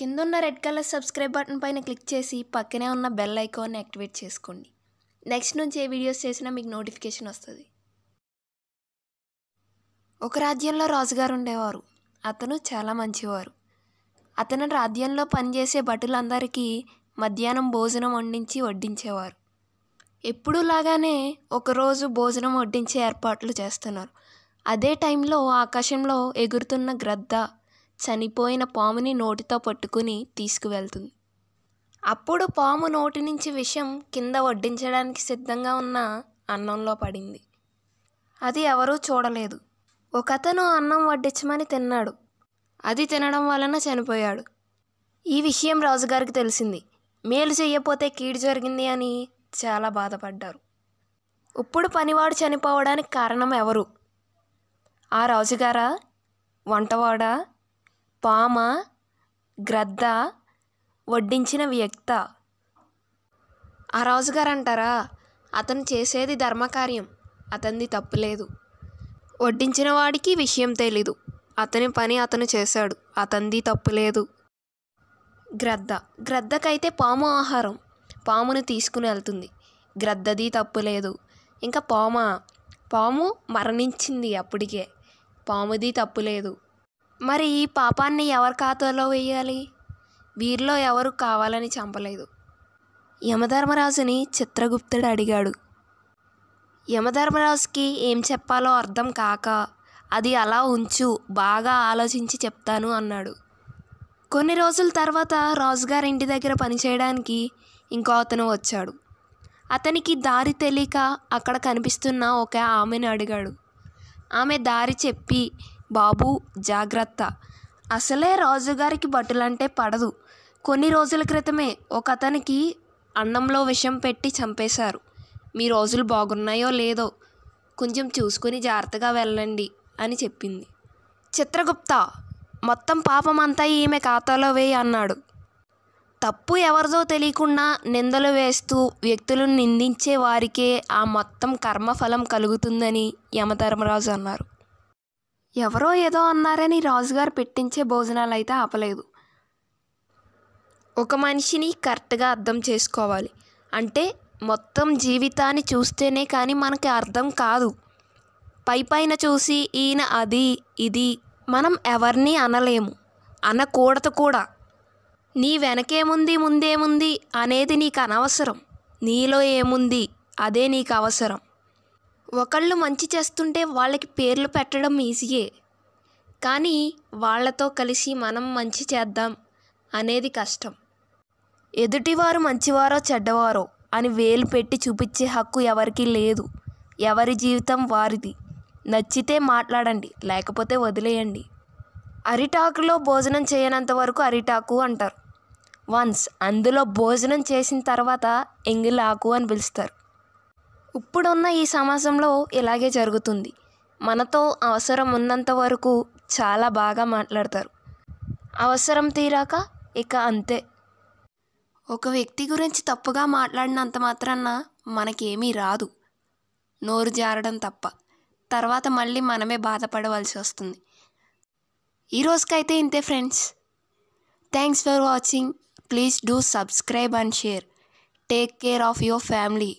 కింద ఉన్న red colour subscribe button పైన క్లిక్ చేసి పక్కనే ఉన్న బెల్ ఐకాన్ని యాక్టివేట్ చేసుకోండి నెక్స్ట్ నుంచి ఏ వీడియోస్ చేసినా మీకు నోటిఫికేషన్ వస్తుంది ఒక రాజ్యంలో రాజుగారు ఉండేవారు అతను చాలా మంచివారు అతను రాజ్యంలో పనిచేసే భటులందరికీ మధ్యాహ్నం భోజనం వండించి వడ్డించేవారు ఎప్పుడూ లాగానే ఒకరోజు భోజనం వడ్డించే ఏర్పాట్లు చేస్తున్నారు అదే టైంలో ఆకాశంలో ఎగురుతున్న గ్రద్ద చనిపోయిన పాముని నోటితో పట్టుకుని తీసుకువెళ్తుంది అప్పుడు పాము నోటి నుంచి విషం కింద వడ్డించడానికి సిద్ధంగా ఉన్న అన్నంలో పడింది అది ఎవరూ చూడలేదు ఒకతను అన్నం వడ్డించమని తిన్నాడు అది తినడం వలన చనిపోయాడు ఈ విషయం రాజుగారికి తెలిసింది మేలు చెయ్యపోతే కీడు జరిగింది అని చాలా బాధపడ్డారు ఇప్పుడు పనివాడు చనిపోవడానికి కారణం ఎవరు ఆ రాజుగారా వంటవాడా పామ గ్రద్ద వడ్డించిన వ్యక్త ఆ రాజుగారు అంటారా అతను చేసేది ధర్మకార్యం అతనిది తప్పులేదు వడ్డించిన వాడికి విషయం తెలీదు అతని పని అతను చేశాడు అతనిది తప్పులేదు గ్రద్ద గ్రద్దకైతే పాము ఆహారం పామును తీసుకుని వెళ్తుంది గ్రద్దది తప్పులేదు ఇంకా పామ పాము మరణించింది అప్పటికే పాముది తప్పులేదు మరి ఈ పాపాన్ని ఎవరి ఖాతాలో వేయాలి వీరిలో ఎవరు కావాలని చంపలేదు యమధర్మరాజుని చిత్రగుప్తుడు అడిగాడు యమధర్మరాజుకి ఏం చెప్పాలో అర్థం కాక అది అలా ఉంచు బాగా ఆలోచించి చెప్తాను అన్నాడు కొన్ని రోజుల తర్వాత రాజుగారి ఇంటి దగ్గర పనిచేయడానికి ఇంకో అతను వచ్చాడు అతనికి దారి తెలియక అక్కడ కనిపిస్తున్న ఒక ఆమెను అడిగాడు ఆమె దారి చెప్పి బాబు జాగ్రత్త అసలే రాజుగారికి భటులంటే పడదు కొన్ని రోజుల క్రితమే ఒక అతనికి అన్నంలో విషం పెట్టి చంపేశారు మీ రోజులు బాగున్నాయో లేదో కొంచెం చూసుకుని జాగ్రత్తగా వెళ్ళండి అని చెప్పింది చిత్రగుప్త మొత్తం పాపమంతా ఈమె ఖాతాలో వేయి అన్నాడు తప్పు ఎవరిదో తెలియకుండా నిందలు వేస్తూ వ్యక్తులను నిందించే వారికే ఆ మొత్తం కర్మఫలం కలుగుతుందని యమధర్మరాజు అన్నారు ఎవరో ఏదో అన్నారని రాజుగారు పెట్టించే భోజనాలు అయితే ఆపలేదు ఒక మనిషిని కరెక్ట్గా అర్థం చేసుకోవాలి అంటే మొత్తం జీవితాన్ని చూస్తేనే కానీ మనకి అర్థం కాదు పై పైన చూసి ఈయన అది ఇది మనం ఎవరిని అనలేము అనకూడదు కూడా నీ వెనకేముంది ముందేముంది అనేది నీకు అనవసరం నీలో ఏముంది అదే నీకు అవసరం ఒకళ్ళు మంచి చేస్తుంటే వాళ్ళకి పేర్లు పెట్టడం ఈజీయే కానీ వాళ్ళతో కలిసి మనం మంచి చేద్దాం అనేది కష్టం ఎదుటివారు మంచివారో చెడ్డవారో అని వేలు పెట్టి చూపించే హక్కు ఎవరికీ లేదు ఎవరి జీవితం వారిది నచ్చితే మాట్లాడండి లేకపోతే వదిలేయండి అరిటాకులో భోజనం చేయనంత వరకు అరిటాకు అంటారు వన్స్ అందులో భోజనం చేసిన తర్వాత ఎంగిలాకు అని పిలుస్తారు ఇప్పుడున్న ఈ సమాజంలో ఇలాగే జరుగుతుంది మనతో అవసరం ఉన్నంత వరకు చాలా బాగా మాట్లాడతారు అవసరం తీరాక ఇక అంతే ఒక వ్యక్తి గురించి తప్పుగా మాట్లాడినంత మాత్రాన మనకేమీ రాదు నోరు జారడం తప్ప తర్వాత మళ్ళీ మనమే బాధపడవలసి వస్తుంది ఈ ఇంతే friends thanks for watching please do subscribe and share take care of your family